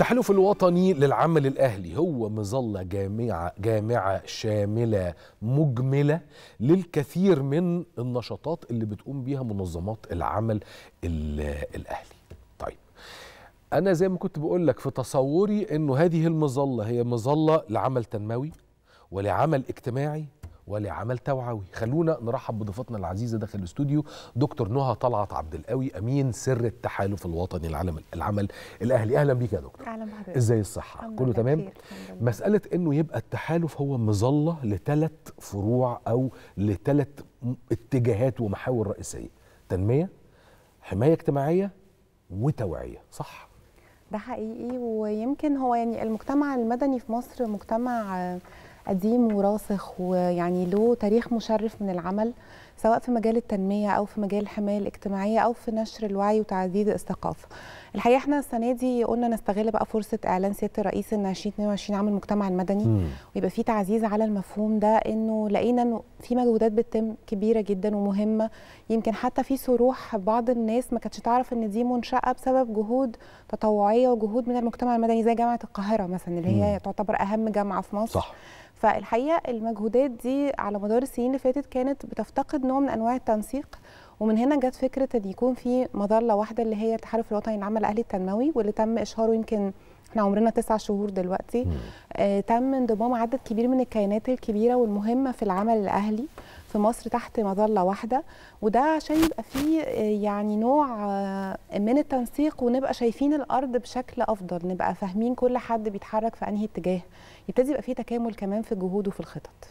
التحالف الوطني للعمل الأهلي هو مظلة جامعة, جامعة شاملة مجملة للكثير من النشاطات اللي بتقوم بيها منظمات العمل الأهلي طيب أنا زي ما كنت بقول لك في تصوري أنه هذه المظلة هي مظلة لعمل تنموي ولعمل اجتماعي ولعمل توعوي خلونا نرحب بضيفتنا العزيزه داخل الاستوديو دكتور نهى طلعت عبد القوي امين سر التحالف الوطني العمل العمل الاهلي اهلا بيك يا دكتور اهلا بحضرتك ازاي الصحه كله تمام مساله انه يبقى التحالف هو مظله لثلاث فروع او لثلاث اتجاهات ومحاور رئيسيه تنميه حمايه اجتماعيه وتوعيه صح ده حقيقي ويمكن هو يعني المجتمع المدني في مصر مجتمع قديم وراسخ ويعني له تاريخ مشرف من العمل سواء في مجال التنمية أو في مجال الحماية الاجتماعية أو في نشر الوعي وتعزيز الثقافة الحقيقة احنا السنة دي قلنا نستغل بقى فرصة إعلان سيادة الرئيس إن 2022 عام المجتمع المدني م. ويبقى في تعزيز على المفهوم ده إنه لقينا في مجهودات بتتم كبيره جدا ومهمه يمكن حتى في صروح بعض الناس ما كانتش تعرف ان دي منشاه بسبب جهود تطوعيه وجهود من المجتمع المدني زي جامعه القاهره مثلا اللي هي م. تعتبر اهم جامعه في مصر صح. فالحقيقه المجهودات دي على مدار السنين اللي فاتت كانت بتفتقد نوع من انواع التنسيق ومن هنا جت فكره ان يكون في مظله واحده اللي هي التحالف الوطني للعمل الاهلي التنموي واللي تم اشهاره يمكن احنا عمرنا تسع شهور دلوقتي آه تم انضمام عدد كبير من الكيانات الكبيره والمهمه في العمل الاهلي في مصر تحت مظله واحده وده عشان يبقى فيه آه، يعني نوع آه، من التنسيق ونبقى شايفين الارض بشكل افضل نبقى فاهمين كل حد بيتحرك في انهي اتجاه يبتدي يبقى فيه تكامل كمان في الجهود وفي الخطط